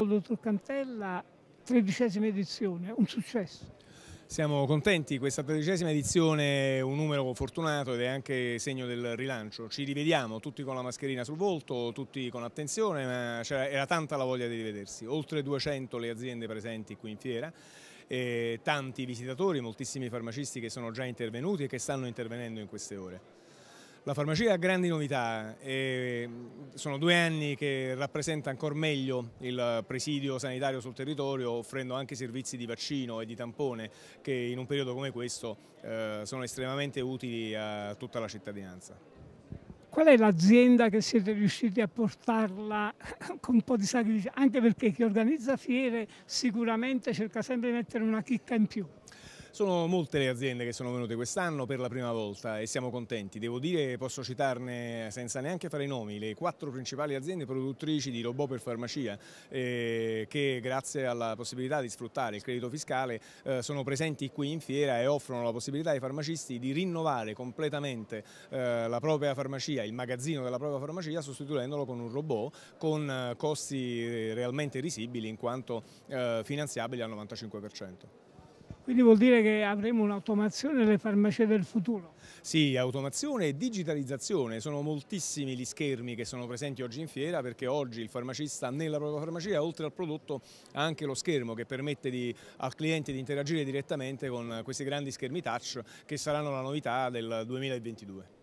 Il dottor Cantella, tredicesima edizione, un successo. Siamo contenti, questa tredicesima edizione è un numero fortunato ed è anche segno del rilancio. Ci rivediamo tutti con la mascherina sul volto, tutti con attenzione, ma era tanta la voglia di rivedersi. Oltre 200 le aziende presenti qui in fiera, tanti visitatori, moltissimi farmacisti che sono già intervenuti e che stanno intervenendo in queste ore. La farmacia ha grandi novità, eh, e mm, sono due anni che rappresenta ancora meglio il presidio sanitario sul territorio offrendo anche servizi di vaccino e di tampone che in un periodo come questo eh, sono estremamente utili a tutta la cittadinanza. Qual è l'azienda che siete riusciti a portarla con un po' di sacrificio? Anche perché chi organizza fiere sicuramente cerca sempre di mettere una chicca in più. Sono molte le aziende che sono venute quest'anno per la prima volta e siamo contenti. Devo dire, posso citarne senza neanche fare i nomi, le quattro principali aziende produttrici di robot per farmacia eh, che grazie alla possibilità di sfruttare il credito fiscale eh, sono presenti qui in fiera e offrono la possibilità ai farmacisti di rinnovare completamente eh, la propria farmacia, il magazzino della propria farmacia sostituendolo con un robot con eh, costi eh, realmente risibili in quanto eh, finanziabili al 95%. Quindi vuol dire che avremo un'automazione delle farmacie del futuro? Sì, automazione e digitalizzazione. Sono moltissimi gli schermi che sono presenti oggi in fiera perché oggi il farmacista nella propria farmacia, oltre al prodotto, ha anche lo schermo che permette di, al cliente di interagire direttamente con questi grandi schermi touch che saranno la novità del 2022.